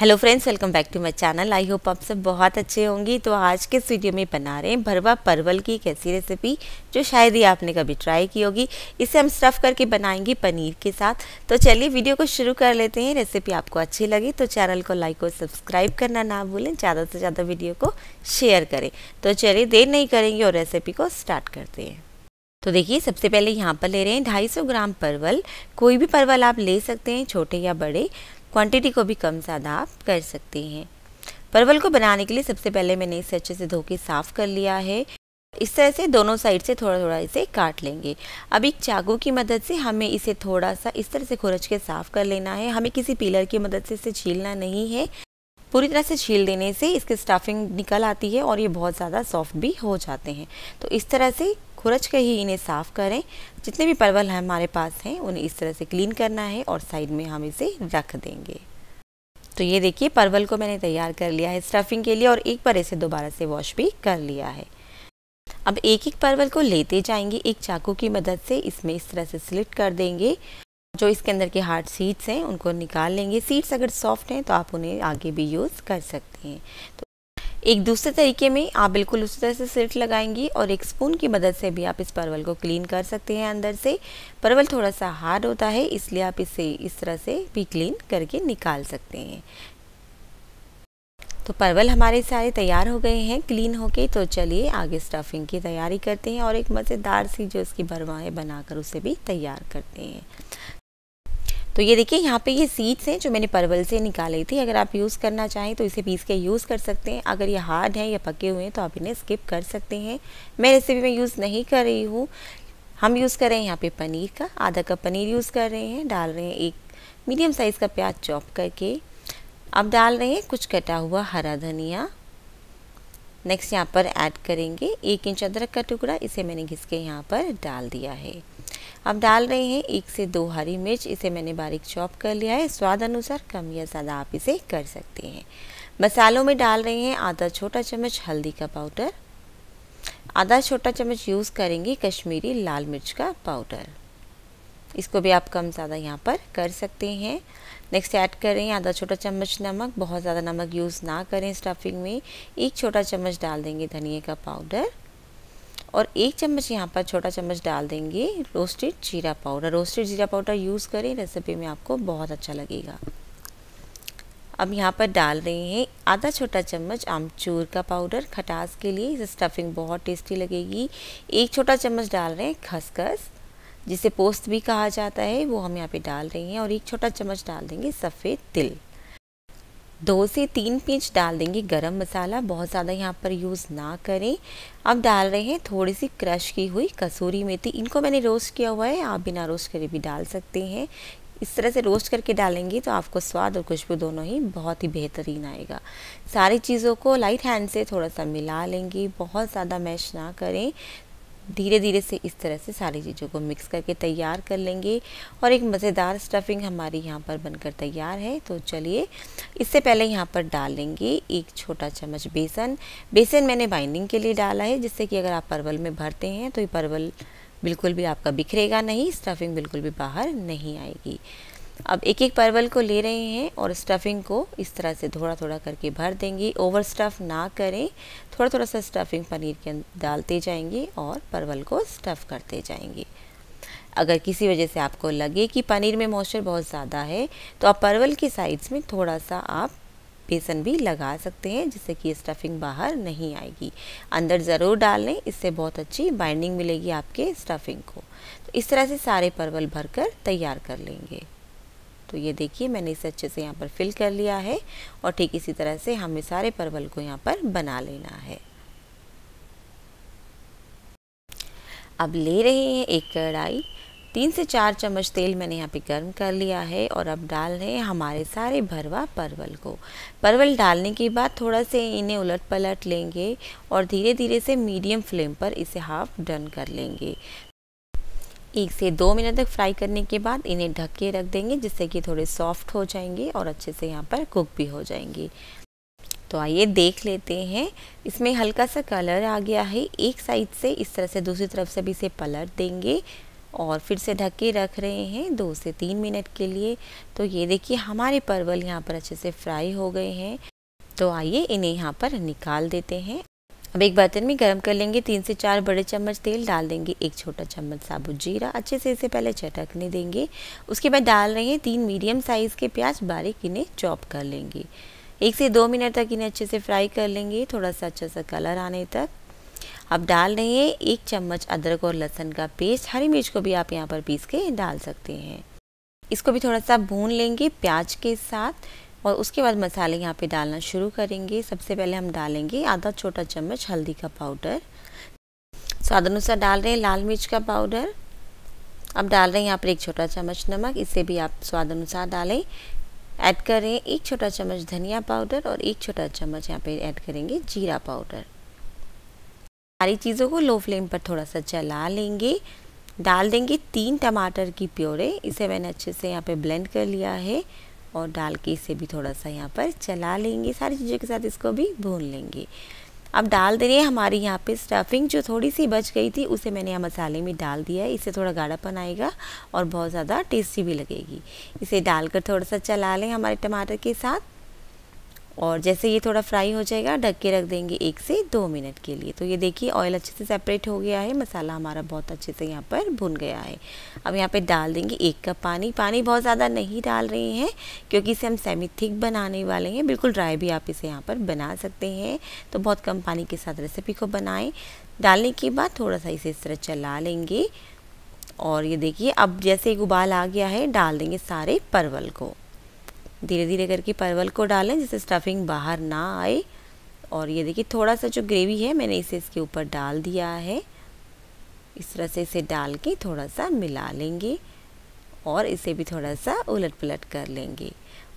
hello friends welcome back to my channel I hope आप सब बहुत अच्छे होंगे तो आज के इस वीडियो में बना रहे हैं भरवा परवल की एक ऐसी रेसिपी जो शायद ही आपने कभी ट्राई की होगी इसे हम स्टफ़ करके बनाएंगे पनीर के साथ तो चलिए वीडियो को शुरू कर लेते हैं रेसिपी आपको अच्छी लगी तो चैनल को लाइक और सब्सक्राइब करना ना भूलें ज़्यादा से ज़्यादा वीडियो को शेयर करें तो चलिए देर नहीं करेंगे और रेसिपी को स्टार्ट करते हैं तो देखिए सबसे पहले यहाँ पर ले रहे हैं 250 ग्राम परवल कोई भी परवल आप ले सकते हैं छोटे या बड़े क्वांटिटी को भी कम ज़्यादा आप कर सकते हैं परवल को बनाने के लिए सबसे पहले मैंने इसे अच्छे से धो के साफ़ कर लिया है इस तरह से दोनों साइड से थोड़ा थोड़ा इसे काट लेंगे अब एक चाकू की मदद से हमें इसे थोड़ा सा इस तरह से खुरच के साफ़ कर लेना है हमें किसी पीलर की मदद से इसे छीलना नहीं है पूरी तरह से छील देने से इसकी स्टफिंग निकल आती है और ये बहुत ज़्यादा सॉफ्ट भी हो जाते हैं तो इस तरह से खुरच के ही इन्हें साफ़ करें जितने भी परवल हैं हमारे पास हैं उन्हें इस तरह से क्लीन करना है और साइड में हम इसे रख देंगे तो ये देखिए परवल को मैंने तैयार कर लिया है स्टफिंग के लिए और एक बार इसे दोबारा से वॉश भी कर लिया है अब एक एक परवल को लेते जाएंगे एक चाकू की मदद से इसमें इस तरह से स्लिट कर देंगे जो इसके अंदर के हार्ड सीड्स हैं उनको निकाल लेंगे सीड्स अगर सॉफ्ट हैं तो आप उन्हें आगे भी यूज़ कर सकते हैं तो एक दूसरे तरीके में आप बिल्कुल उसी तरह से सिल्ट लगाएंगी और एक स्पून की मदद से भी आप इस परवल को क्लीन कर सकते हैं अंदर से परवल थोड़ा सा हार्ड होता है इसलिए आप इसे इस तरह से भी क्लीन करके निकाल सकते हैं तो परवल हमारे सारे तैयार हो गए हैं क्लीन हो के तो चलिए आगे स्टफिंग की तैयारी करते हैं और एक मज़ेदार सी जो इसकी भरवाएँ बनाकर उसे भी तैयार करते हैं तो ये देखिए यहाँ पे ये सीड्स हैं जो मैंने परवल से निकाली थी अगर आप यूज़ करना चाहें तो इसे पीस के यूज़ कर सकते हैं अगर ये हार्ड है या पके हुए हैं तो आप इन्हें स्किप कर सकते हैं मैं रेसिपी में यूज़ नहीं कर रही हूँ हम यूज़ कर रहे हैं यहाँ पे पनीर का आधा कप पनीर यूज़ कर रहे हैं डाल रहे हैं एक मीडियम साइज़ का प्याज चॉप करके अब डाल रहे हैं कुछ कटा हुआ हरा धनिया नेक्स्ट यहाँ पर ऐड करेंगे एक इंच अदरक का टुकड़ा इसे मैंने घिस के यहाँ पर डाल दिया है अब डाल रहे हैं एक से दो हरी मिर्च इसे मैंने बारीक चॉप कर लिया है स्वाद अनुसार कम या ज़्यादा आप इसे कर सकते हैं मसालों में डाल रहे हैं आधा छोटा चम्मच हल्दी का पाउडर आधा छोटा चम्मच यूज़ करेंगे कश्मीरी लाल मिर्च का पाउडर इसको भी आप कम ज़्यादा यहाँ पर कर सकते हैं नेक्स्ट ऐड करें आधा छोटा चम्मच नमक बहुत ज़्यादा नमक यूज़ ना करें स्टफिंग में एक छोटा चम्मच डाल देंगे धनिया का पाउडर और एक चम्मच यहाँ पर छोटा चम्मच डाल देंगे रोस्टेड जीरा पाउडर रोस्टेड जीरा पाउडर यूज़ करें रेसिपी में आपको बहुत अच्छा लगेगा अब यहाँ पर डाल रहे हैं आधा छोटा चम्मच आमचूर का पाउडर खटास के लिए इसे स्टफिंग बहुत टेस्टी लगेगी एक छोटा चम्मच डाल रहे हैं खसखस जिसे पोस्त भी कहा जाता है वो हम यहाँ पे डाल रहे हैं और एक छोटा चम्मच डाल देंगे सफ़ेद तिल दो से तीन पींच डाल देंगे गरम मसाला बहुत ज़्यादा यहाँ पर यूज़ ना करें अब डाल रहे हैं थोड़ी सी क्रश की हुई कसूरी मेथी इनको मैंने रोस्ट किया हुआ है आप बिना रोस्ट करे भी डाल सकते हैं इस तरह से रोस्ट करके डालेंगे तो आपको स्वाद और खुशबू दोनों ही बहुत ही बेहतरीन आएगा सारी चीज़ों को लाइट हैंड से थोड़ा सा मिला लेंगे बहुत ज़्यादा मैश ना करें धीरे धीरे से इस तरह से सारी चीज़ों को मिक्स करके तैयार कर लेंगे और एक मज़ेदार स्टफिंग हमारी यहाँ पर बनकर तैयार है तो चलिए इससे पहले यहाँ पर डाल लेंगे एक छोटा चम्मच बेसन बेसन मैंने बाइंडिंग के लिए डाला है जिससे कि अगर आप परवल में भरते हैं तो ये परवल बिल्कुल भी आपका बिखरेगा नहीं स्टफिंग बिल्कुल भी बाहर नहीं आएगी अब एक एक परवल को ले रहे हैं और स्टफिंग को इस तरह से थोड़ा थोड़ा करके भर देंगे ओवर स्टफ़ ना करें थोड़ा थोड़ा सा स्टफिंग पनीर के अंदर डालते जाएंगे और परवल को स्टफ़ करते जाएंगे अगर किसी वजह से आपको लगे कि पनीर में मॉइस्चर बहुत ज़्यादा है तो आप परवल की साइड्स में थोड़ा सा आप बेसन भी लगा सकते हैं जिससे कि स्टफिंग बाहर नहीं आएगी अंदर ज़रूर डाल लें इससे बहुत अच्छी बाइंडिंग मिलेगी आपके स्टफिंग को तो इस तरह से सारे परवल भरकर तैयार कर लेंगे तो ये देखिए मैंने इसे अच्छे से यहाँ पर फिल कर लिया है और ठीक इसी तरह से हमें सारे परवल को यहाँ पर बना लेना है अब ले रहे हैं एक कढ़ाई तीन से चार चम्मच तेल मैंने यहाँ पे गर्म कर लिया है और अब डाल रहे हैं हमारे सारे भरवा परवल को परवल डालने के बाद थोड़ा से इन्हें उलट पलट लेंगे और धीरे धीरे से मीडियम फ्लेम पर इसे हाफ डन कर लेंगे एक से दो मिनट तक फ्राई करने के बाद इन्हें ढक के रख देंगे जिससे कि थोड़े सॉफ्ट हो जाएंगे और अच्छे से यहाँ पर कुक भी हो जाएंगे तो आइए देख लेते हैं इसमें हल्का सा कलर आ गया है एक साइड से इस तरह से दूसरी तरफ से भी इसे पलट देंगे और फिर से ढक के रख रहे हैं दो से तीन मिनट के लिए तो ये देखिए हमारे परवल यहाँ पर अच्छे से फ्राई हो गए हैं तो आइए इन्हें यहाँ पर निकाल देते हैं अब एक बर्तन में गरम कर लेंगे तीन से चार बड़े चम्मच तेल डाल देंगे एक छोटा चम्मच साबुत जीरा अच्छे से इसे पहले चटकने देंगे उसके बाद डाल रहे हैं तीन मीडियम साइज़ के प्याज बारीक इन्हें चॉप कर लेंगे एक से दो मिनट तक इन्हें अच्छे से फ्राई कर लेंगे थोड़ा सा अच्छा सा कलर आने तक अब डाल रहे हैं एक चम्मच अदरक और लहसुन का पेस्ट हरी मिर्च को भी आप यहाँ पर पीस के डाल सकते हैं इसको भी थोड़ा सा भून लेंगे प्याज के साथ और उसके बाद मसाले यहाँ पे डालना शुरू करेंगे सबसे पहले हम डालेंगे आधा छोटा चम्मच हल्दी का पाउडर स्वाद अनुसार डाल रहे हैं लाल मिर्च का पाउडर अब डाल रहे हैं यहाँ पर एक छोटा चम्मच नमक इसे भी आप स्वाद अनुसार डालें ऐड करें एक छोटा चम्मच धनिया पाउडर और एक छोटा चम्मच यहाँ पे ऐड करेंगे जीरा पाउडर सारी चीज़ों को लो फ्लेम पर थोड़ा सा चला लेंगे डाल देंगे तीन टमाटर की प्योरे इसे मैंने अच्छे से यहाँ पे ब्लेंड कर लिया है और डाल के इसे भी थोड़ा सा यहाँ पर चला लेंगे सारी चीज़ों के साथ इसको भी भून लेंगे अब डाल दे रहे हैं हमारी यहाँ पे स्टफिंग जो थोड़ी सी बच गई थी उसे मैंने यहाँ मसाले में डाल दिया है इससे थोड़ा गाढ़ापन आएगा और बहुत ज़्यादा टेस्टी भी लगेगी इसे डालकर थोड़ा सा चला लें हमारे टमाटर के साथ और जैसे ये थोड़ा फ्राई हो जाएगा ढक के रख देंगे एक से दो मिनट के लिए तो ये देखिए ऑयल अच्छे से सेपरेट हो गया है मसाला हमारा बहुत अच्छे से यहाँ पर भुन गया है अब यहाँ पे डाल देंगे एक कप पानी पानी बहुत ज़्यादा नहीं डाल रहे हैं क्योंकि इसे हम सेमी थिक बनाने वाले हैं बिल्कुल ड्राई भी आप इसे यहाँ पर बना सकते हैं तो बहुत कम पानी के साथ रेसिपी को बनाएँ डालने के बाद थोड़ा सा इसे इस तरह चला लेंगे और ये देखिए अब जैसे एक उबाल आ गया है डाल देंगे सारे परवल को धीरे धीरे करके परवल को डालें जिससे स्टफिंग बाहर ना आए और ये देखिए थोड़ा सा जो ग्रेवी है मैंने इसे इसके ऊपर डाल दिया है इस तरह से इसे डाल के थोड़ा सा मिला लेंगे और इसे भी थोड़ा सा उलट पलट कर लेंगे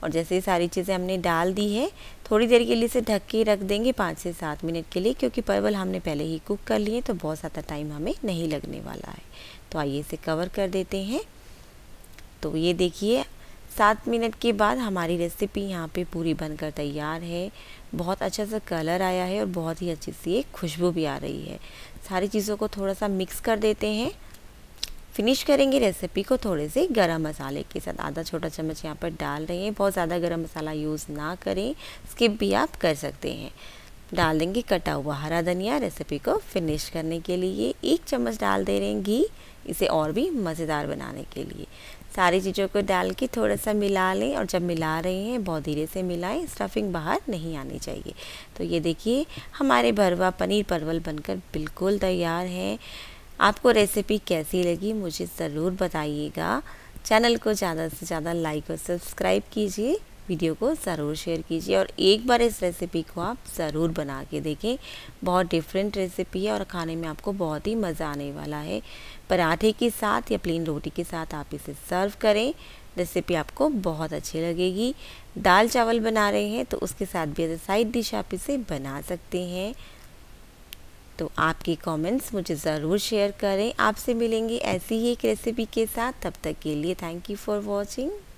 और जैसे ये सारी चीज़ें हमने डाल दी है थोड़ी देर के लिए इसे ढक के रख देंगे पाँच से सात मिनट के लिए क्योंकि परवल हमने पहले ही कुक कर लिए तो बहुत ज़्यादा टाइम हमें नहीं लगने वाला है तो आइए इसे कवर कर देते हैं तो ये देखिए सात मिनट के बाद हमारी रेसिपी यहाँ पे पूरी बनकर तैयार है बहुत अच्छा सा कलर आया है और बहुत ही अच्छी सी एक खुशबू भी आ रही है सारी चीज़ों को थोड़ा सा मिक्स कर देते हैं फिनिश करेंगे रेसिपी को थोड़े से गरम मसाले के साथ आधा छोटा चम्मच यहाँ पर डाल रहे हैं बहुत ज़्यादा गरम मसाला यूज़ ना करें स्किप भी आप कर सकते हैं डाल देंगे कटा हुआ हरा धनिया रेसिपी को फिनिश करने के लिए एक चम्मच डाल दे रहे हैं घी इसे और भी मज़ेदार बनाने के लिए सारी चीज़ों को डाल के थोड़ा सा मिला लें और जब मिला रहे हैं बहुत धीरे से मिलाएं स्टफिंग बाहर नहीं आनी चाहिए तो ये देखिए हमारे भरवा पनीर परवल बनकर बिल्कुल तैयार है आपको रेसिपी कैसी लगी मुझे ज़रूर बताइएगा चैनल को ज़्यादा से ज़्यादा लाइक और सब्सक्राइब कीजिए वीडियो को ज़रूर शेयर कीजिए और एक बार इस रेसिपी को आप ज़रूर बना के देखें बहुत डिफरेंट रेसिपी है और खाने में आपको बहुत ही मज़ा आने वाला है पराठे के साथ या प्लेन रोटी के साथ आप इसे सर्व करें रेसिपी आपको बहुत अच्छी लगेगी दाल चावल बना रहे हैं तो उसके साथ भी एज साइड डिश आप इसे बना सकते हैं तो आपके कमेंट्स मुझे ज़रूर शेयर करें आपसे मिलेंगे ऐसी ही एक रेसिपी के साथ तब तक के लिए थैंक यू फॉर वॉचिंग